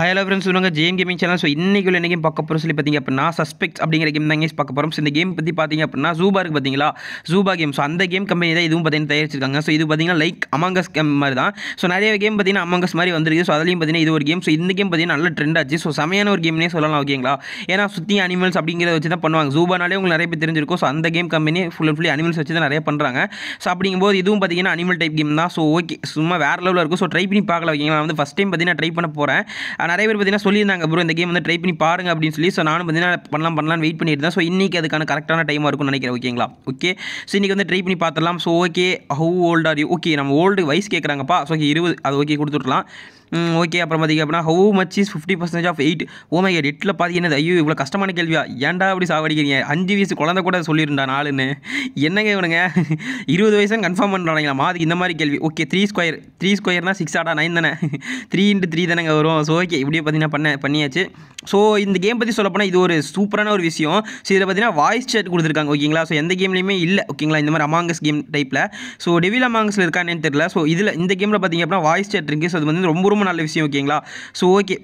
hello friends சொல்லுவாங்க ஜேம் gaming channel so இன்னைக்குள்ள என்ன கேம் பார்க்க போகிறோம் சொல்லி பார்த்திங்க அப்படின்னா சஸ்பெக்ட் அப்படிங்கிற கேம் தான் கேஸ் பார்க்க போகிறோம் ஸோ இந்த கேம் பற்றி பார்த்தீங்க அப்படின்னா ஜூபா இருக்குது பார்த்தீங்களா ஜூபா கேம் ஸோ அந்த கேம் கம்பெனி தான் இதுவும் பார்த்தீங்கன்னா தயாரிச்சிருக்காங்க ஸோ இது பார்த்தீங்கன்னா லைக் அமங்கஸ் கேம் மாதிரி தான் ஸோ நிறைய கேம் பார்த்தீங்கன்னா அமங்கஸ் மாதிரி வந்துருக்கு ஸோ அதுலேயும் பார்த்தீங்கன்னா இது ஒரு கேம் ஸோ இந்த கேம் பார்த்தீங்கன்னா நல்ல ட்ரெண்ட் ஆச்சு ஸோ சமையான ஒரு கேம்னே சொல்லலாம் ஓகேங்களா ஏன்னா சுற்றி அனிமல்ஸ் அப்படிங்கிறத வச்சு தான் பண்ணுவாங்க ஜூபானாலே உங்களுக்கு நிறைய பேர் தெரிஞ்சிருக்கும் ஸோ அந்த game company full and fully animals வச்சு தான் நிறைய பண்ணுறாங்க ஸோ அப்படிங்கும்போது இதுவும் பார்த்தீங்கன்னா அனிமல் டைப் கேம் தான் ஸோ ஓகே சும்மா வேறு லெவலில் இருக்கும் ஸோ ட்ரை பண்ணி பார்க்கல ஓகேங்களா வந்து ஃபஸ்ட் டைம் பார்த்தீங்கன்னா ட்ரை பண்ண போகிறேன் நிறைய பேர் பார்த்தீங்கன்னா சொல்லியிருந்தாங்க ப்ரோ இந்த கேம் வந்து ட்ரை பண்ணி பாருங்க அப்படின்னு சொல்லி ஸோ நானும் பார்த்தீங்கன்னா பண்ணலாம் பண்ணலாம் வெயிட் பண்ணியிருந்தேன் ஸோ இன்றைக்கி அதுக்கான கரெக்டான டைமாக இருக்கும்னு நினைக்கிறேன் ஓகேங்களா ஓகே ஸோ இன்றைக்கி வந்து ட்ரை பண்ணி பார்த்துடலாம் so okay how are you okay நம்ம ஓல்டு வயசு கேட்குறாங்கப்பா ஸோ ஓகே இருபது அது ஓகே கொடுத்துட்லாம் ஓகே அப்புறம் பார்த்திங்க அப்படின்னா how much is fifty percentage of eight oh my எட்டில் பார்த்திங்க என்னது ஐயோ இவ்வளோ கஷ்டமான கேள்வியா ஏன்டா அப்படி சாவடிக்கிறீங்க அஞ்சு வயசு குழந்தை கூட சொல்லியிருந்தா நாலுன்னு என்னங்க இவனுங்க இருபது வயசுன்னு கன்ஃபார்ம் பண்ணுறாங்களா மாதிரி இந்த மாதிரி கேள்வி ஓகே த்ரீ ஸ்கொயர் த்ரீ ஸ்கொயர்னா சிக்ஸ் ஆடா நைன் தானே த்ரீ இன்ட்டு த்ரீ தானேங்க வரும் ஸோ ஓகே இப்படியே பார்த்தீங்கன்னா பண்ண பண்ணியாச்சு ஸோ இந்த கேம் பற்றி சொல்லப்போனால் இது ஒரு சூப்பரான ஒரு விஷயம் ஸோ இதில் பார்த்தீங்கன்னா வாய்ஸ் சேட் கொடுத்துருக்காங்க ஓகேங்களா ஸோ எந்த கேம்லையுமே இல்லை ஓகேங்களா இந்த மாதிரி அமாங்கஸ் கேம் டைப்பில் ஸோ டெவில் அமாங்கஸில் இருக்கான்னு தெரியல ஸோ இதில் இந்த கேமில் பார்த்தீங்க அப்படின்னா வாய்ஸ் சேட் இருக்குது ஸோ அது வந்து ரொம்ப ரொம்ப ரொம்ப நல்ல விஷயம் ஓகேங்களா ஸோ ஓகே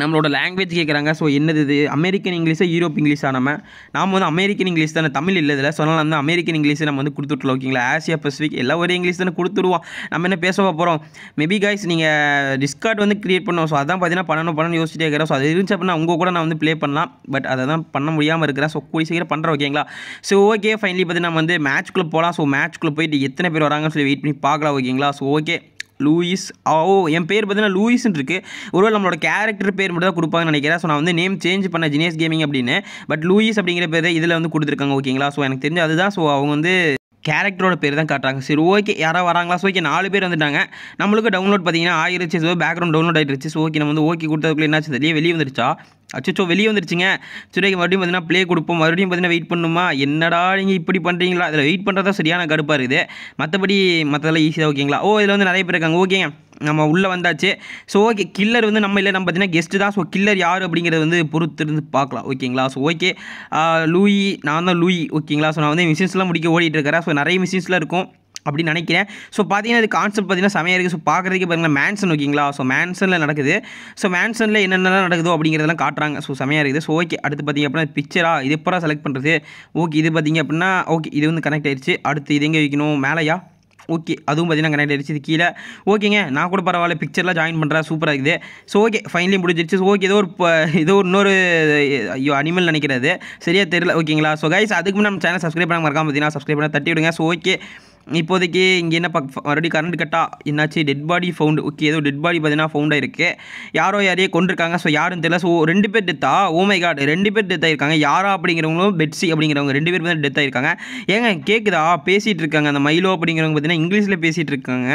நம்மளோட லாங்குவேஜ் கேட்குறாங்க ஸோ என்னது இது அமெரிக்கன் இங்கிலீஷாக யூரோப் இங்கிலீஷாக நம்ம நாம் வந்து அமெரிக்கன் இங்கிலீஷ் தானே தமிழ் இல்லை இதில் சொன்னால் வந்து அமெரிக்கன் இங்கிலீஷை நம்ம வந்து கொடுத்துட்டுருவோம் ஓகேங்களா ஆசியா பசிஃபிக் எல்லா ஒரே இங்கிலீஷ் தானே கொடுத்துருவோம் நம்ம என்ன பேச போகிறோம் மேபி காய்ஸ் நீங்கள் டிஸ்கார்ட் வந்து க்ரியேட் பண்ணுவோம் ஸோ அதான் பார்த்தீங்கன்னா பண்ணணும் பண்ணணும் யோசிச்சுட்டே இருக்கிறோம் ஸோ அது இருந்துச்சு அப்படின்னா உங்கள் கூட நான் வந்து ப்ளே பண்ணலாம் பட் அதை தான் பண்ண முடியாமல் இருக்கிறேன் ஸோ கூடி சீக்கிரம் பண்ணுறேன் ஓகேங்களா ஸோ ஓகே ஃபைனலி பார்த்தீங்கன்னா நம்ம வந்து மேட்ச்குள்ளே போகலாம் ஸோ மேட்ச்குள்ளே போயிட்டு எத்தனை பேர் வராங்கன்னு சொல்லி வெயிட் பண்ணி பார்க்கலாம் ஓகேங்களா ஸோ ஓகே லூயிஸ் ஓ என் பேர் பார்த்தீங்கன்னா லூயிஸ்னு இருக்குது ஒருவேளை நம்மளோட கேரக்டர் பேர் மட்டும் தான் கொடுப்பாங்கன்னு நினைக்கிறேன் ஸோ நான் வந்து நேம் சேஞ்ச் பண்ண ஜினேஸ் கேமிங் அப்படின்னு பட் லூயிஸ் அப்படிங்கிற பேர் இதில் வந்து கொடுத்துருக்காங்க ஓகேங்களா ஸோ எனக்கு தெரிஞ்சு அதுதான் ஸோ அவங்க வந்து கேரக்டரோட பேர் தான் காட்டுறாங்க சரி ஓகே யாராவது வராங்களா ஸோ ஓகே நாலு பேர் வந்துட்டாங்க நம்மளுக்கு டவுன்லோட் பார்த்தீங்கன்னா ஆயிருச்சு ஸோ பேக்ரவுண்ட் டவுன்லோட் ஆகிடுச்சு ஸோ ஓகே நம்ம வந்து ஓகே கொடுத்ததுக்குள்ளே என்னாச்சு தெரியல வெளியே வந்துருச்சா அச்சோ வெளியே வந்துருச்சுங்க சுரேக்கு மறுபடியும் பார்த்தீங்கன்னா ப்ளே கொடுப்போம் மறுபடியும் பார்த்தீங்கன்னா வெயிட் பண்ணுமா என்னடா நீங்கள் இப்படி பண்ணுறீங்களா அதில் வெயிட் பண்ணுறதா சரியான கடுப்பாக இருக்குது மற்றபடி மற்றதெல்லாம் ஈஸியாக ஓகேங்களா ஓ இதில் வந்து நிறைய பேர் இருக்காங்க ஓகேங்க நம்ம உள்ளே வந்தாச்சு ஸோ ஓகே கில்லர் வந்து நம்ம இல்லை நம்ம பார்த்தீங்கன்னா கெஸ்ட்டு தான் ஸோ கில்லர் யார் அப்படிங்கிறத வந்து பொறுத்திருந்து பார்க்கலாம் ஓகேங்களா ஸோ ஓகே லூயி நான் தான் லூயி ஓகேங்களா ஸோ நான் வந்து மிஷின்ஸ்லாம் முடிக்க ஓடிட்டுருக்கிறேன் இருக்கிறேன் ஸோ நிறைய மிஷின்ஸ்லாம் இருக்கும் அப்படின்னு நினைக்கிறேன் ஸோ பார்த்தீங்கன்னா அது கான்செப்ட் பார்த்தீங்கன்னா சமையல் இருக்குது ஸோ பார்க்குறதுக்கு பாருங்கள் மேன்சன் ஓகேங்களா ஸோ மேன்சனில் நடக்குது ஸோ மேன்சனில் என்னென்னலாம் நடக்குதோ அப்படிங்கிறதெல்லாம் காட்டுறாங்க ஸோ செமையாக இருக்குது ஸோ ஓகே அடுத்து பார்த்திங்க அப்படின்னா பிக்சரா இது எப்போ செலக்ட் பண்ணுறது ஓகே இது பார்த்திங்க அப்படின்னா ஓகே இது வந்து கனெக்ட் ஆயிடுச்சு அடுத்து இது எங்கே வைக்கணும் மேலேயா ஓகே அதுவும் பார்த்தீங்கன்னா கனெக்ட் ஆகிடுச்சு இது கீழே ஓகேங்க நான் கூட பரவாயில்ல பிக்சர்லாம் ஜாயின் பண்ணுறேன் சூப்பராக இருக்குது ஸோ ஓகே ஃபைனலி முடிஞ்சிருச்சு ஸோ ஓகே ஏதோ ஒரு ஏதோ இன்னொரு ஐயோ அனிமல் நினைக்கிறது சரியாக தெரியல ஓகேங்களா ஸோ கைஸ் அதுக்கு நம்ம சேனல் சப்ஸ்கிரைப் பண்ண மறக்காம பார்த்தீங்கன்னா சப்ஸ்கிரைப் பண்ண தட்டி விடுங்க ஸோ ஓகே இப்போதைக்கு இங்கே என்ன பக் மறுபடியும் கரண்ட் கட்டா என்னாச்சு டெட் பாடி ஃபவுண்டு ஓகே ஏதோ டெட் பாடி பார்த்தீங்கன்னா ஃபவுண்டாக இருக்குது யாரோ யாரையே கொண்டிருக்காங்க ஸோ யாருன்னு தெரியல ஸோ ரெண்டு பேர் டெத்தா ஓமை கார்டு ரெண்டு பேர் டெத் ஆகிருக்காங்க யாரா அப்படிங்கிறவங்களும் பெட்ஸி அப்படிங்கிறவங்க ரெண்டு பேர் பார்த்தீங்கன்னா டெத் ஆகிருக்காங்க ஏங்க கேட்குதா பேசிகிட்டு இருக்காங்க அந்த மைலோ அப்படிங்கிறவங்க பார்த்தீங்கன்னா இங்கிலீஷில் பேசிகிட்டு இருக்காங்க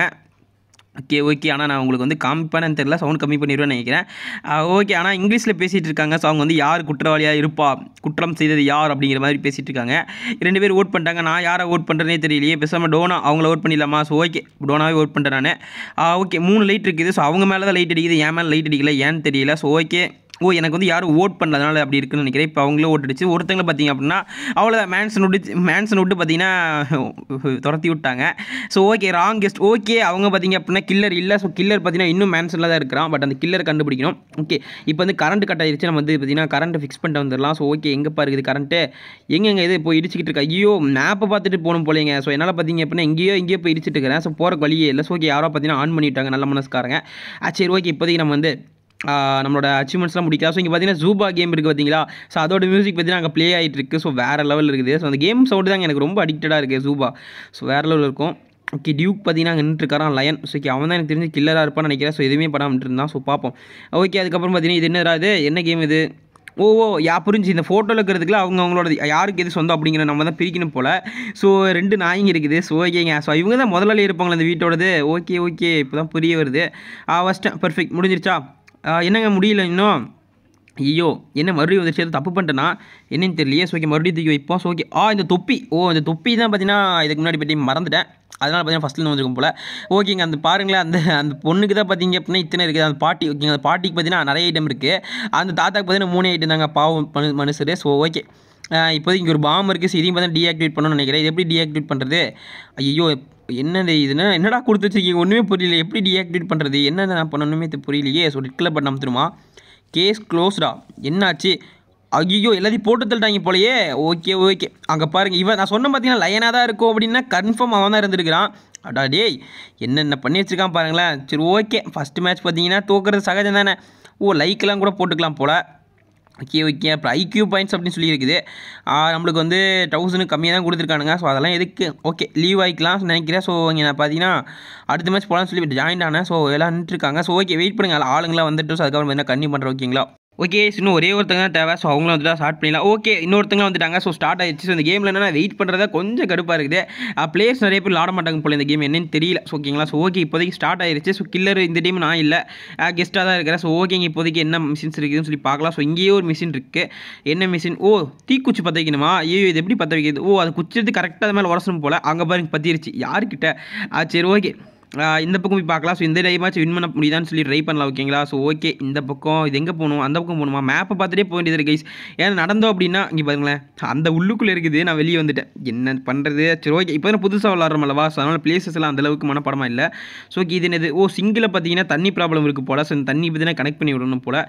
ஓகே ஓகே ஆனால் நான் உங்களுக்கு வந்து கம்மி தெரியல தெரில சவுண்ட் கம்மி பண்ணிடுவேன் நினைக்கிறேன் ஓகே ஆனால் இங்கிலீஷில் பேசிகிட்டு இருக்காங்க ஸோ அவங்க வந்து யார் குற்றவாளியாக இருப்பா குற்றம் செய்தது யார் அப்படிங்கிற மாதிரி பேசிகிட்டு இருக்காங்க ரெண்டு பேர் ஓட் பண்ணிட்டாங்க நான் யாரை ஓட் பண்ணுறேனே தெரியலையே பேசாமல் டோனா அவங்கள ஓட் பண்ணிடலாமா ஸோ ஓகே டோனாவே ஓட் பண்ணுறேன் நான் ஓகே மூணு லைட் இருக்குது ஸோ அவங்க மேலே தான் லைட் அடிக்குது என் மேலே லைட் அடிக்கல ஏன்னு தெரியல ஸோ ஓகே ஓ எனக்கு வந்து யாரும் ஓட் பண்ணலனால அப்படி இருக்குன்னு நினைக்கிறேன் இப்போ அவங்களே ஓட்டுடுச்சு ஒருத்தங்களை பார்த்தீங்க அப்படின்னா அவ்வளோதான் மேன்சன் விட்டு மேன்சன் விட்டு பார்த்தீங்கன்னா துரத்தி விட்டாங்க so okay wrong guest okay அவங்க பார்த்தீங்க அப்படின்னா கில்லர் இல்லை ஸோ கில்லர் பார்த்தீங்கன்னா இன்னும் மேன்சனில் தான் இருக்கிறான் பட் அந்த கில்லர் கண்டுபிடிக்கணும் ஓகே இப்போ வந்து கரண்ட் கட் ஆயிடுச்சு நம்ம வந்து பார்த்தீங்கன்னா கரண்ட்டை ஃபிக்ஸ் பண்ணிட்டு வந்துடலாம் ஸோ ஓகே எங்கேப்பா இருக்குது கரண்ட்டு எங்கெங்கே இது இப்போ இடிச்சிக்கிட்டு இருக்கா ஐயோ மேப்பை பார்த்துட்டு போகணும் போலேங்க ஸோ என்னால் பார்த்தீங்க அப்படின்னா எங்கேயோ எங்கேயோ போய் இடிச்சிட்டு இருக்கிறேன் ஸோ போகிற வழியே இல்லை ஸோ ஓகே யாரோ பார்த்தீங்கன்னா ஆன் பண்ணிவிட்டாங்க நல்ல மனசுக்காரங்க சரி ஓகே இப்போதைக்கு நம்ம வந்து நம்மளோட அச்சீவ்மெண்ட்ஸ்லாம் முடிக்கலாம் ஸோ இங்கே பார்த்தீங்கன்னா ஜூபா கேம் இருக்குது பார்த்தீங்களா ஸோ அதோட மியூசிக் பார்த்தீங்கன்னா அங்கே ப்ளே ஆகிட்டு இருக்குது ஸோ வேறு லெவல் இருக்குது ஸோ அந்த கேம் சவுண்டு தாங்க எனக்கு ரொம்ப அடிக்டடாக இருக்குது ஜூபா ஸோ வேறு லெவல் இருக்கும் ஓகே டியூக் பார்த்தீங்கன்னா அங்கே நின்றுருக்காரான் லயன் ஸோ ஓகே அவன் தான் எனக்கு தெரிஞ்சு கில்லராக இருப்பான்னு நினைக்கிறேன் ஸோ எதுவுமே படம் இருந்தான் ஸோ பார்ப்போம் ஓகே அதுக்கப்புறம் பார்த்தீங்கன்னா இது என்ன இது என்ன கேம் இது ஓ ஓ யா புரிஞ்சு இந்த ஃபோட்டோவில் இருக்கிறதுக்குல அவங்க அவங்களோட யாருக்கு எது சொந்தம் அப்படிங்கிற நம்ம தான் பிரிக்கணும் போல் ஸோ ரெண்டு நாயங்க இருக்குது ஸோ ஓகேங்க ஸோ இவங்க தான் முதலாளி இருப்பாங்களே இந்த வீட்டோடது ஓகே ஓகே இப்போ தான் புரிய வருது ஆ ஃபஸ்ட்டு பர்ஃபெக்ட் முடிஞ்சிருச்சா என்னங்க முடியல இன்னும் ஐயோ என்ன மறுபடியும் வந்துருச்சு எதுவும் தப்பு பண்ணிட்டேன்னா என்னன்னு தெரியலையே ஸோ ஓகே மறுபடியும் தூக்கி வைப்போம் ஸோ ஓகே ஆ இந்த தொப்பி ஓ இந்த தொப்பி தான் பார்த்தீங்கன்னா இதுக்கு முன்னாடி பற்றி மறந்துட்டேன் அதனால் பார்த்தீங்கன்னா ஃபஸ்ட்டில் வந்துருக்கும் போல் ஓகேங்க அந்த பாருங்களேன் அந்த அந்த பொண்ணுக்கு தான் பார்த்தீங்க அப்படின்னா இத்தனை இருக்குது அந்த பாட்டி ஓகேங்க அந்த பாட்டிக்கு பார்த்தீங்கன்னா நிறைய ஐட்டம் இருக்குது அந்த தாத்தாக்கு பார்த்தீங்கன்னா மூணு ஐட்டம் தாங்க பாவம் மனு மனுஷரு ஸோ ஓகே இப்போதைக்கு இங்கே ஒரு பாம் இருக்குது இதையும் பார்த்தா டீஆக்டிவேட் பண்ணணும்னு நினைக்கிறேன் இது எப்படி டீஆக்டிவேட் பண்ணுறது ஐயோ என்னது இதுனா என்னடா கொடுத்து வச்சிருக்கீங்க ஒன்றுமே புரியல எப்படி டீஆக்டிவேட் பண்ணுறது என்னென்ன நான் பண்ணணுமே புரியலையே ஸோ ரெட்டில் பண்ண அமுத்துருமா கேஸ் க்ளோஸ்டா என்னாச்சு ஐயோ எல்லாத்தையும் போட்டு தள்ளிட்டாங்க போலயே ஓகே ஓகே அங்கே பாருங்கள் இவன் நான் சொன்ன பார்த்தீங்கன்னா லயனாக தான் இருக்கும் அப்படின்னா கன்ஃபார்ம் அவன் தான் இருந்திருக்கிறான் அடா டேய் என்னென்ன பண்ணி வச்சுருக்கான் பாருங்களேன் சரி ஓகே ஃபஸ்ட்டு மேட்ச் பார்த்தீங்கன்னா தோக்குறது சகஜம் தானே ஓ லைக்கெலாம் கூட போட்டுக்கலாம் போல் ஓகே ஓகே அப்புறம் ஐக்யூ பாயிண்ட்ஸ் அப்படின்னு சொல்லியிருக்குது நம்மளுக்கு வந்து தௌசண்ட் கம்மியாக தான் கொடுத்துருக்கானுங்க ஸோ அதெல்லாம் எதுக்கு ஓகே லீவ் ஆகிக்கலாம் நினைக்கிறேன் ஸோ இங்கே நான் பார்த்தீங்கன்னா அடுத்த மேட்ச் போகலாம்னு சொல்லிவிட்டு ஜாயின் ஆனேன் ஸோ எல்லாம் நின்றுருக்காங்க ஸோ ஓகே வெயிட் பண்ணுங்கள் ஆளுங்களாம் வந்துட்டு ஸோ அதுக்கப்புறம் பார்த்தீங்கன்னா கன்னி பண்ணுறேன் ஓகேங்களா ஓகே இன்னும் ஒரே ஒருத்தங்க தான் தேவை ஸோ அவங்களும் வந்துட்டு ஸ்டார்ட் பண்ணிடலாம் ஓகே இன்னொருத்தங்களும் வந்துட்டாங்க ஸோ ஸ்டார்ட் ஆயிடுச்சு ஸோ இந்த கேமில் என்னென்னா வெயிட் பண்ணுறதா கொஞ்சம் கடுப்பாக இருக்குது பிளேயர்ஸ் நிறைய பேர் ஆட மாட்டாங்க போல இந்த கேம் என்னன்னு தெரியல ஸோ ஓகேங்களா ஸோ ஓகே இப்போதைக்கு ஸ்டார்ட் ஆயிடுச்சு ஸோ கில்லர் இந்த டைம் நான் இல்லை கெஸ்ட்டாக தான் இருக்கிறேன் ஸோ ஓகேங்க இப்போதைக்கு என்ன மிஷின்ஸ் இருக்குதுன்னு சொல்லி பார்க்கலாம் ஸோ இங்கேயே ஒரு மிஷின் இருக்குது என்ன மிஷின் ஓ தீக்குச்சி பற்ற வைக்கணுமா ஐயோ இது எப்படி பற்ற வைக்கிறது ஓ அது குச்சிறது கரெக்டாக அது மேலே உரசணும் போல் அங்கே பாருங்க பற்றிருச்சு யாருக்கிட்ட ஆ சரி ஓகே இந்த பக்கம் போய் பார்க்கலாம் ஸோ இந்த டைமாச்சும் வின் பண்ண முடியுதான்னு சொல்லி ட்ரை பண்ணலாம் ஓகேங்களா ஸோ ஓகே இந்த பக்கம் இது எங்கே போகணும் அந்த பக்கம் போகணுமா மேப்பை பார்த்துட்டே போக வேண்டியது கைஸ் ஏன்னா நடந்தோம் அப்படின்னா இங்கே பாருங்களேன் அந்த உள்ளுக்குள்ளே இருக்குது நான் வெளியே வந்துட்டேன் என்ன பண்ணுறது சரி ஓகே இப்போ தான் புதுசாக விளாட்றோம் அல்லவா ஸோ அதனால் பிளேசஸ் எல்லாம் அந்தளவுக்கு மனப்படமாக இல்லை ஸோ ஓகே இது என்னது ஓ சிங்கில் பார்த்தீங்கன்னா தண்ணி ப்ராப்ளம் இருக்குது போல் ஸோ இந்த தண்ணி பார்த்தீங்கன்னா கனெக்ட் பண்ணி விடணும் போல்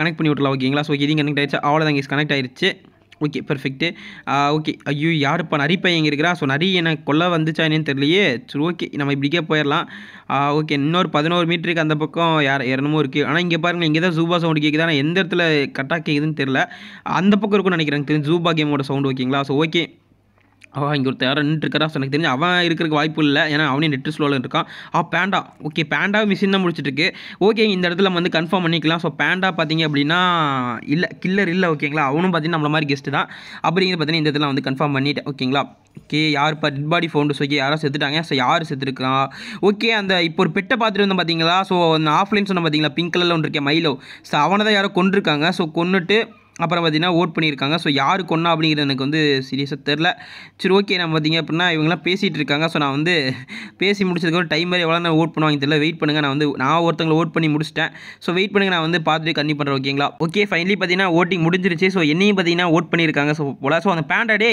கனெக்ட் பண்ணி விடலாம் ஓகேங்களா ஸோ இது கனெக்ட் ஆயிடுச்சு அவ்வளோதான் கைஸ் கனெக்ட் ஆயிடுச்சு ஓகே பர்ஃபெக்ட்டு ஓகே ஐயோ யார் இப்போ நரி பையன் இருக்கிறா ஸோ நரி எனக்கு கொல்ல வந்துச்சா என்னன்னு தெரியலையே சரி ஓகே நம்ம இப்படிக்கே போயிடலாம் ஓகே uh, இன்னொரு பதினோரு மீட்டருக்கு அந்த பக்கம் யார் இரநூறு இருக்குது ஆனால் இங்கே பாருங்கள் இங்கே தான் ஜூபா சவுண்டு கேட்குது ஆனால் எந்த இடத்துல கட்டாக கேட்குதுன்னு தெரில அந்த பக்கம் இருக்கும்னு நினைக்கிறேன் தெரிஞ்சு ஜூபா கேமோட சவுண்டு ஓகேங்களா ஸோ ஓகே அவன் இங்கே ஒருத்தர் யாரும் நின்றுருக்காரா ஸோ எனக்கு தெரிஞ்சு அவன் இருக்கிறதுக்கு வாய்ப்பு இல்லை ஏன்னா அவனே நெட் ஸ்லோவில் இருக்கான் ஆ பேண்டா ஓகே பேண்டா மிஷின் தான் முடிச்சிட்ருக்கு ஓகே இந்த இடத்துல வந்து கன்ஃபார்ம் பண்ணிக்கலாம் ஸோ பேண்டா பார்த்தீங்க அப்படின்னா இல்லை கில்லர் இல்லை ஓகேங்களா அவனும் பார்த்தீங்கன்னா நம்மள மாதிரி கெஸ்ட்டு தான் அப்படிங்கிறது பார்த்தீங்கன்னா இந்த இடத்துல வந்து கன்ஃபார்ம் பண்ணிட்டேன் ஓகேங்களா ஓகே யார் இப்போ டெட் பாடி ஃபோன் ஓகே யாரும் செத்துட்டாங்க ஸோ யார் செத்துருக்கான் ஓகே அந்த இப்போ ஒரு பெட்டை பார்த்துட்டு வந்து பார்த்தீங்களா ஸோ அந்த ஆஃப்லைன் சொன்ன பார்த்தீங்களா பிங்க் கலரில் ஒன்று இருக்கேன் மயிலோ ஸோ அவனை தான் யாரோ கொண்டிருக்காங்க ஸோ கொண்டுட்டு அப்புறம் பார்த்திங்கன்னா ஓட் பண்ணியிருக்காங்க ஸோ யார் கொண்டா அப்படிங்கிறது எனக்கு வந்து சீரியஸாக தெரில சரி ஓகே நம்ம பார்த்திங்க அப்படின்னா இவங்களாம் பேசிகிட்டு இருக்காங்க ஸோ நான் வந்து பேசி முடிச்சதுக்கப்புறம் டைம் வரை எவ்வளோ நான் ஓட் பண்ணுவாங்க தெரியல வெயிட் பண்ணுங்கள் நான் வந்து நான் ஒருத்தங்களை ஓட் பண்ணி முடிச்சிட்டேன் ஸோ வெயிட் பண்ணுங்கள் நான் வந்து பார்த்துட்டு கண்டி பண்ணுறேன் ஓகேங்களா ஓகே ஃபைனலி பார்த்தீங்கன்னா ஓட்டிங் முடிஞ்சிருச்சு ஸோ என்னையும் பார்த்தீங்கன்னா ஓட் பண்ணியிருக்காங்க ஸோ போல ஸோ அந்த பேண்டா டே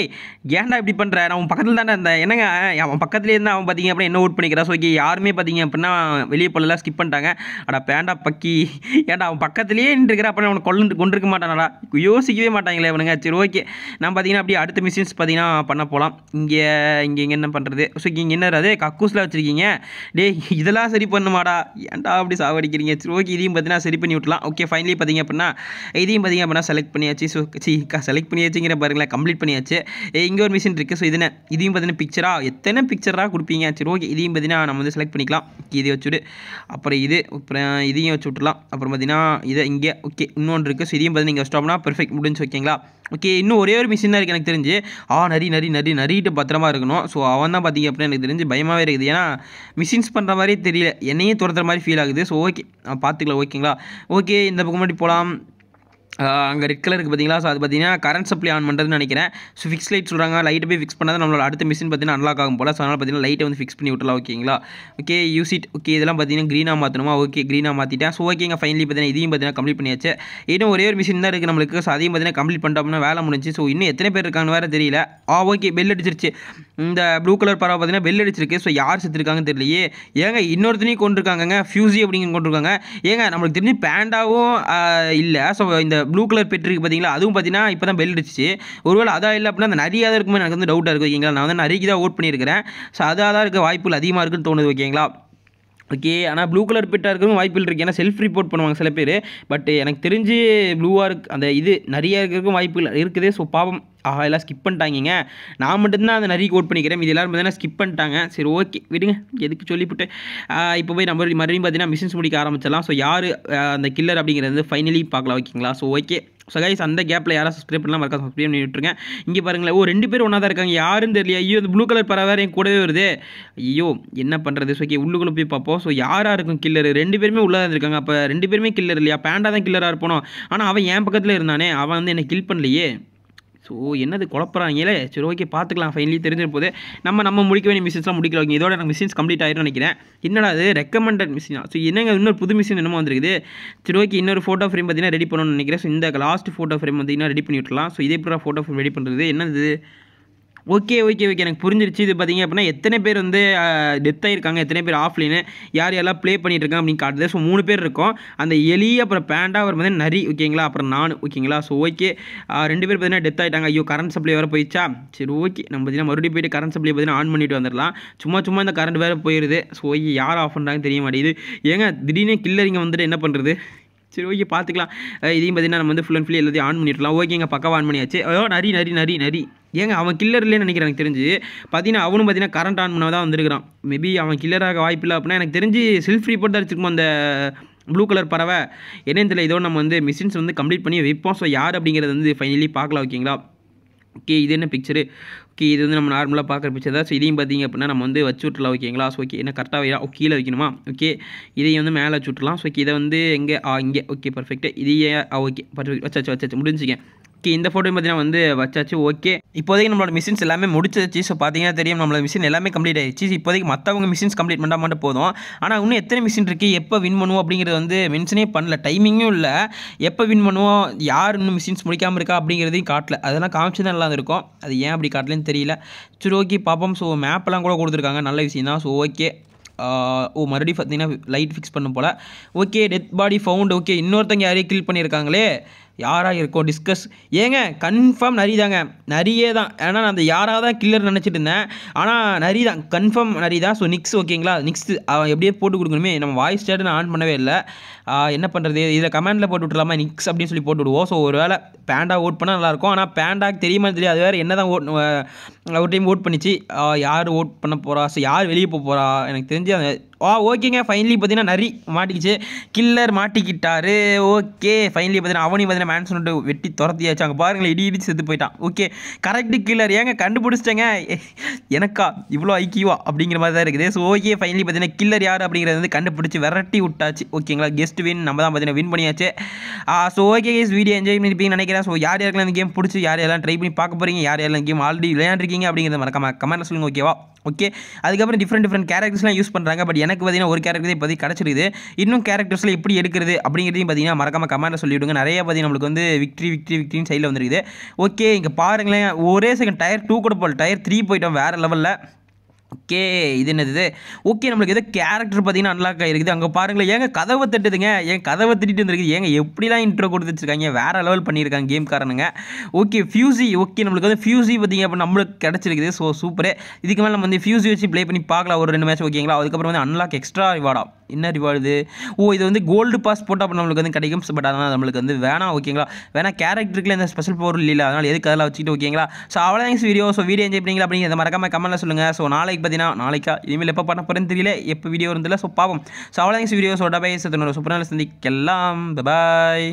ஏன்டா இப்படி பண்ணுற நான் அவன் பக்கத்தில் தானே இருந்தேன் என்னங்க அவன் பக்கத்துலேயே இருந்தால் அவன் பார்த்திங்க அப்படின்னா என்ன ஓட் பண்ணிக்கிறான் ஸோ ஓகே யாருமே பார்த்திங்க அப்படின்னா வெளியே போலலாம் ஸ்கிப் பண்ணிட்டாங்க அடா பேண்டா பக்கி ஏன்டா அவன் பக்கத்துலேயே நின்றுக்கிற அப்படின்னு அவனை கொண்டு கொண்டிருக்க மாட்டானடா யோசிக்கவே மாட்டாங்களே அவனுங்க சரி ஓகே நான் பார்த்தீங்கன்னா அப்படியே அடுத்த மிஷின்ஸ் பார்த்தீங்கன்னா பண்ண போகலாம் இங்கே இங்கே இங்கே என்ன பண்ணுறது ஸோ இங்கே என்ன அது கக்கூஸில் வச்சுருக்கீங்க டே இதெல்லாம் சரி பண்ணுமாடா ஏன்டா அப்படி சாவடிக்கிறீங்க சரி ஓகே இதையும் பார்த்தீங்கன்னா சரி பண்ணி விட்லாம் ஓகே ஃபைனலி பார்த்தீங்க அப்படின்னா இதையும் பார்த்தீங்க அப்படின்னா செலக்ட் பண்ணியாச்சு ஸோ சி செலக்ட் பண்ணியாச்சுங்கிற பாருங்களேன் கம்ப்ளீட் பண்ணியாச்சு இங்கே ஒரு மிஷின் இருக்குது ஸோ இதுன்னு இதையும் பார்த்தீங்கன்னா பிக்சராக எத்தனை பிக்சராக கொடுப்பீங்க சரி ஓகே இதையும் பார்த்தீங்கன்னா நம்ம வந்து செலக்ட் பண்ணிக்கலாம் இதை வச்சுட்டு அப்புறம் இது அப்புறம் இதையும் வச்சு விட்டுலாம் அப்புறம் பார்த்தீங்கன்னா இதை இங்கே ஓகே இன்னொன்று இருக்குது ஸோ இதையும் பார்த்தீங்கன்னா நீங்கள் பெர்ஃபெக்ட் முடிஞ்சு ஓகேங்களா ஓகே இன்னும் ஒரே ஒரு மிஷின் தான் இருக்குது எனக்கு தெரிஞ்சு ஆ நரி நரி நரி நரிட்டு பத்திரமா இருக்கணும் ஸோ அவன் தான் பார்த்திங்க அப்படின்னு எனக்கு தெரிஞ்சு பயமாகவே இருக்குது ஏன்னா மிஷின்ஸ் பண்ணுற மாதிரி தெரியல என்னையே துரத்துற மாதிரி ஃபீல் ஆகுது ஸோ ஓகே பார்த்துக்கலாம் ஓகேங்களா ஓகே இந்த பக்கம் முன்னாடி போகலாம் அங்கே ரெட் கலருக்கு பார்த்தீங்களா ஸோ அது பார்த்தீங்கன்னா கரண்ட் சப்ளை ஆன் பண்ணுறதுன்னு நினைக்கிறேன் ஸோ ஃபிக்ஸ் லைட் சொல்கிறாங்க லைட்டை போய் ஃபிக்ஸ் பண்ணால் நம்மளோட அடுத்த மிஷின் பார்த்தீங்கன்னா அன்லாக் ஆகும் போல் ஸோ அதனால் பார்த்தீங்கன்னா லைட்டை வந்து ஃபிக்ஸ் பண்ணி விட்டுலாம் ஓகேங்களா ஓகே யூசிட் ஓகே இதெல்லாம் பார்த்தீங்கன்னா க்ரீனாக மாற்றணுமா ஓகே க்ரீனாக மாற்றிட்டேன் ஸோ ஓகேங்க ஃபைனலி பார்த்தீங்கன்னா இதையும் பார்த்தீங்கன்னா கம்ப்ளீட் பண்ணியாச்சு இன்னும் ஒரே ஒரு மிஷின் தான் இருக்குது நம்மளுக்கு ஸோ அதையும் பார்த்தீங்கன்னா கம்ப்ளீட் பண்ணிட்டோம்னா வேலை முடிஞ்சு ஸோ இன்னும் எத்தனை பேர் இருக்காங்கன்னு வேறு தெரியல ஆ ஓகே பெல் அடிச்சிருச்சு இந்த ப்ளூ கலர் பறவை பார்த்தீங்கன்னா பெல் அடிச்சிருக்கு ஸோ யார் செத்துருக்காங்கன்னு தெரியலையே ஏங்க இன்னொருத்தனையும் கொண்டிருக்காங்க ஃபியூசி அப்படிங்கிற கொண்டிருக்காங்க ஏங்க நம்மளுக்கு தெரிஞ்சு பேண்டாவும் இல்லை ஸோ இந்த ப்ளூ கலர் பெட் இருக்குது பார்த்தீங்களா அதுவும் பார்த்தீங்கன்னா இப்போ தான் பெல் அடிச்சு ஒருவேளை அதான் இல்லை அப்படின்னா அந்த நிறையா தான் இருக்குமே எனக்கு வந்து டவுட்டாக இருக்குது ஓகேங்களா நான் வந்து நிறைய தான் ஓட் பண்ணியிருக்கிறேன் ஸோ அதாக தான் இருக்க வாய்ப்புகள் அதிகமாக இருக்குன்னு தோணுது ஓகேங்களா ஓகே ஆனால் ப்ளூ கலர் பெட்டாக இருக்கிறது வாய்ப்புகள் இருக்குது ஏன்னா செல்ஃப் ரிப்போர்ட் பண்ணுவாங்க சில பேர் பட் எனக்கு தெரிஞ்சு ப்ளூவாக இருக்கு அந்த இது நிறையா இருக்கிறதுக்கும் வாய்ப்புகள் இருக்குது ஸோ பாவம் ஆஹா எல்லாம் ஸ்கிப் பண்ணிட்டாங்க நான் மட்டும்தான் அதை நிறைய கோட் பண்ணிக்கிறேன் இது எல்லோரும் பார்த்தீங்கன்னா ஸ்கிப் பண்ணிட்டாங்க சரி ஓகே விடுங்க எதுக்கு சொல்லிவிட்டு இப்போ போய் நம்ம மறுபடியும் பார்த்தீங்கன்னா மிஷின்ஸ் முடிக்க ஆரம்பிச்சிடலாம் ஸோ யார் அந்த கில்லர் அப்படிங்கிறது ஃபைனலி பார்க்கலாம் ஓகேங்களா ஸோ ஓகே ஸோ கைஸ் அந்த கேப்பில் யாரும் சப்ஸ்கிரைப் பண்ணலாம் மறக்காம சப்ஸ்கிரைப் பண்ணி விட்டுருங்க இங்கே பாருங்களேன் ஓ ரெண்டு பேர் ஒன்றா தான் இருக்காங்க யாருன்னு தெரியல ஐயோ அந்த ப்ளூ கலர் பறவை என் கூடவே வருது ஐயோ என்ன பண்ணுறது ஸோ ஓகே உள்ளுக்குள்ளே போய் பார்ப்போம் ஸோ யாராக இருக்கும் கில்லர் ரெண்டு பேருமே உள்ளே தான் இருக்காங்க அப்போ ரெண்டு பேருமே கில்லர் இல்லையா பேண்டா தான் கில்லராக இருப்போம் ஆனால் அவன் என் பக்கத்தில் இருந்தானே அவன் வந்து என்னை கில் பண்ணலையே ஸோ என்னது குழப்பறாங்களே சரி ஓகே பார்த்துக்கலாம் ஃபைனலி தெரிஞ்ச போது நம்ம நம்ம முடிக்க வேண்டிய மிஷின்ஸ்லாம் முடிக்கல ஓகே இதோட எனக்கு மிஷின்ஸ் கம்ப்ளீட் ஆயிரும் நினைக்கிறேன் என்னடா அது ரெக்கமெண்டட் மிஷினா ஸோ என்னங்க இன்னொரு புது மிஷின் என்னமோ வந்துருக்குது சரி ஓகே இன்னொரு ஃபோட்டோ ஃப்ரேம் பார்த்தீங்கன்னா ரெடி பண்ணணும்னு நினைக்கிறேன் ஸோ இந்த லாஸ்ட் ஃபோட்டோ ஃப்ரேம் பார்த்தீங்கன்னா ரெடி பண்ணி விட்டுலாம் ஸோ இதே போல ஃபோட்டோ ஃப்ரேம் ரெடி பண்ணுறது என்னது ஓகே ஓகே ஓகே எனக்கு புரிஞ்சிருச்சு இது பார்த்திங்க அப்படின்னா எத்தனை பேர் வந்து டெத் ஆகிருக்காங்க எத்தனை பேர் ஆஃப்லைனு யார் யாரெல்லாம் ப்ளே பண்ணிகிட்டு இருக்காங்க அப்படின்னு காட்டுது ஸோ மூணு பேர் இருக்கும் அந்த எலி அப்புறம் பேண்டா அப்புறம் நரி ஓகேங்களா அப்புறம் நான் ஓகேங்களா ஸோ ஓகே ரெண்டு பேர் பார்த்தீங்கன்னா டெத் ஆகிட்டாங்க ஐயோ கரண்ட் சப்ளை வேறு போயிடுச்சா சரி ஓகே நம்ம பார்த்திங்கன்னா மறுபடியும் போயிட்டு கரண்ட் சப்ளை பார்த்தீங்கன்னா ஆன் பண்ணிட்டு வந்துடலாம் சும்மா சும்மா இந்த கரண்ட் வேறு போயிடுது ஸோ யார் ஆஃப் பண்ணுறாங்கன்னு தெரிய மாட்டேங்குது ஏங்க திடீர்னு கில்லரிங்க வந்துட்டு என்ன பண்ணுறது சரி ஓகே பார்த்துக்கலாம் இதையும் பார்த்தீங்கன்னா நம்ம வந்து ஃபுல் அண்ட் ஃபுல்லி எல்லாத்தையும் ஆன் பண்ணிடலாம் ஓகேங்க பக்கம் ஆன் பண்ணியாச்சு ஓ நரி நரி நரி நரி ஏங்க அவன் கில்லர்லேன்னு நினைக்கிறேன் எனக்கு தெரிஞ்சு பார்த்தீங்கன்னா அவனும் பார்த்தீங்கன்னா கரண்ட் ஆன் பண்ணால் தான் வந்திருக்கிறான் மேபி அவன் கில்லராக வாய்ப்பில்லை அப்படின்னா எனக்கு தெரிஞ்சு செல்ஃப் ரிப்போர்ட் தான் அந்த ப்ளூ கலர் பறவை என்னென்ன தெரியல இதோட நம்ம வந்து மிஷின்ஸ் வந்து கம்ப்ளீட் பண்ணி வைப்போம் ஸோ யார் அப்படிங்கிறது வந்து ஃபைனலி பார்க்கலாம் ஓகேங்களா ஓகே இது என்ன பிக்சரு ஓகே இது வந்து நம்ம நார்மலாக பார்க்குற பிக்சர் தான் ஸோ இதையும் பார்த்தீங்க அப்படின்னா நம்ம வந்து வச்சு விட்டுலாம் ஓகேங்களா ஸோ ஓகே என்ன கரெக்டாக வைக்கலாம் ஓ கீழே வைக்கணுமா ஓகே இதையும் வந்து மேலே வச்சு விட்டுலாம் ஸோ ஓகே இதை வந்து எங்கே ஆ இங்கே ஓகே பர்ஃபெக்ட்டு இதையே ஓகே பர்ஃபெக்ட் வச்சாச்சு வச்சாச்சு முடிஞ்சுக்கேன் ஓகே இந்த ஃபோட்டோ பார்த்தீங்கன்னா வந்து வச்சாச்சு ஓகே இப்போதைக்கு நம்மளோட மிஷின்ஸ் எல்லாமே முடிச்சிருச்சு ஸோ பார்த்தீங்கன்னா தெரியும் நம்மளோட மிஷின் எல்லாமே கம்ப்ளீட் ஆயிடுச்சு இப்போதைக்கு மற்றவங்க மிஷின்ஸ் கம்ப்ளீட் பண்ணால் மட்டும் போதும் ஆனால் இன்னும் எத்தனை மிஷின் இருக்குது எப்போ வின் பண்ணுவோம் அப்படிங்கிறது வந்து மென்ஷனே பண்ணல டைமிங்கும் இல்லை எப்போ வின் பண்ணுவோம் யார் இன்னும் மிஷின்ஸ் முடிக்காமல் இருக்கா அப்படிங்கிறதையும் காட்டல அதெல்லாம் காமிச்சு தான் நல்லா இருக்கும் அது ஏன் அப்படி காட்டலன்னு தெரியல சரி ஓகே பார்ப்போம் ஸோ மேப்பெல்லாம் கூட கொடுத்துருக்காங்க நல்ல விஷயம் தான் ஸோ ஓகே ஓ மறுபடியும் பார்த்தீங்கன்னா லைட் ஃபிக்ஸ் பண்ணும் போல் okay death body found okay இன்னொருத்தங்க யாரையும் கில் பண்ணியிருக்காங்களே யாராக இருக்கோ டிஸ்கஸ் ஏங்க கன்ஃபார்ம் நரி தாங்க நரியே தான் ஏன்னா நான் அந்த யாராக தான் கில்லர் நினச்சிட்டு இருந்தேன் ஆனால் நரி தான் கன்ஃபார்ம் நரி தான் ஸோ நிக்ஸ் ஓகேங்களா நிக்ஸ் எப்படியே போட்டு கொடுக்கணுமே நம்ம வாய்ஸ் சேட் நான் ஆன் பண்ணவே இல்லை என்ன பண்ணுறது இதில் கமெண்டில் போட்டு விட்லாமா நிக்ஸ் அப்படின்னு சொல்லி போட்டு விடுவோம் ஸோ ஒரு வேளை பேண்டாக ஓட் பண்ணால் நல்லாயிருக்கும் ஆனால் பேண்டாக்கு தெரியுமா தெரியாது வேறு என்ன தான் ஓட் ஒரு டைம் ஓட் பண்ணிச்சு யார் ஓட் பண்ண போகிறா ஸோ யார் வெளியே போக போகிறா எனக்கு தெரிஞ்சு அந்த ஆ ஓகேங்க ஃபைனலி பார்த்தீங்கன்னா நரி மாட்டிக்கிச்சு கில்லர் மாட்டிக்கிட்டாரு ஓகே ஃபைனலி பார்த்தீங்கன்னா அவனையும் பார்த்தீங்கன்னா மேன் சொல்லிட்டு வெட்டி துரத்தியாச்சு அங்கே பாருங்களேன் இடி இடி செத்து போயிட்டான் ஓகே கரெக்டு கில்லர் ஏங்க கண்டுபிடிச்சிட்டேங்க எனக்கா இவ்வளோ ஐக்கியவா அப்படிங்கிற மாதிரி தான் இருக்குது ஸோ ஓகே ஃபைனலி பார்த்தீங்கன்னா கில்லர் யார் அப்படிங்கிறது வந்து கண்டுபிடிச்சி விரட்டி விட்டாச்சு ஓகேங்களா கெஸ்ட் வின் நம்ம தான் பார்த்தீங்கன்னா வின் பண்ணியாச்சு so okay guys video enjoy பண்ணி நினைக்கிறேன் ஸோ யார் யாருக்கெல்லாம் இந்த கேம் பிடிச்சி யார் யாரெல்லாம் ட்ரை பண்ணி பார்க்க போகிறீங்க யார் யாரெல்லாம் கேம் ஆல்ரெடி விளையாண்டுருக்கீங்க பார்த்துருக்கீங்க அப்படிங்கிறத மறக்காம கமெண்ட் சொல்லுங்கள் ஓகேவா ஓகே அதுக்கப்புறம் டிஃப்ரெண்ட் டிஃப்ரெண்ட் கேரக்டர்ஸ்லாம் யூஸ் பண்ணுறாங்க பட் எனக்கு பார்த்தீங்கன்னா ஒரு கேரக்டர் இப்போதைக்கு கிடச்சிருக்குது இன்னும் கேரக்டர்ஸில் எப்படி எடுக்கிறது அப்படிங்கிறதையும் பார்த்தீங்கன்னா மறக்காம கமெண்ட்டை சொல்லிவிடுங்க நிறைய பார்த்தீங்கன்னா நம்மளுக்கு வந்து விக்ட்ரி விக்ட்ரி விக்ட்ரின்னு சைடில் வந்துருக்குது ஓகே இங்கே பாருங்களேன் ஒரே செகண்ட் டயர் டூ கூட போல் டயர் த்ரீ போயிட்டோம் வேறு லெவலில் ஓகே இது என்னது ஓகே நம்மளுக்கு ஏதோ கேரக்டர் பார்த்தீங்கன்னா அன்லாக் ஆகிருக்குது அங்கே பாருங்களேன் ஏங்க கதவை தட்டுதுங்க ஏன் கதவை தட்டிட்டு வந்துருக்குது ஏங்க எப்படிலாம் இன்ட்ரோ கொடுத்து வச்சுருக்காங்க வேறு லெவல் பண்ணியிருக்காங்க கேம் காரணங்க ஓகே ஃபியூசி ஓகே நம்மளுக்கு வந்து ஃபியூசி பார்த்திங்க அப்போ நம்மளுக்கு கிடச்சிருக்குது ஸோ சூப்பரே இதுக்கு மேலே நம்ம வந்து ஃபியூசி வச்சு ப்ளே பண்ணி பார்க்கலாம் ஒரு ரெண்டு மேட்ச் ஓகேங்களா அதுக்கப்புறம் வந்து அன்லாக் எக்ஸ்ட்ரா ரிவார்டாக என்ன ரிவார்டு ஓ இது வந்து கோல்டு பாஸ் போட்டால் அப்போ நம்மளுக்கு வந்து கிடைக்கும் பட் அதனால் நம்மளுக்கு வந்து வேணாம் ஓகேங்களா வேணா கேரக்டருக்குலாம் எந்த ஸ்பெஷல் பவர் இல்லை அதனால் எதுக்கு அதெல்லாம் வச்சுக்கிட்டு ஓகேங்களா ஸோ அவ்வளோ thanks video so video enjoy பண்ணிங்களா அப்படிங்கிறத மறக்காமல் கமெண்ட்டில் சொல்லுங்கள் ஸோ நாளைக்கு பார்த்தீங்கன்னா நாளைக்கா இனிமேல் எப்போ பண்ண போகிறேன்னு தெரியல எப்போ வீடியோ இருந்தில்ல ஸோ பாவம் ஸோ அவ்வளோ தேங்க்ஸ் வீடியோ ஸோ டபை சத்தனோட சூப்பரான சந்திக்கலாம் பாய்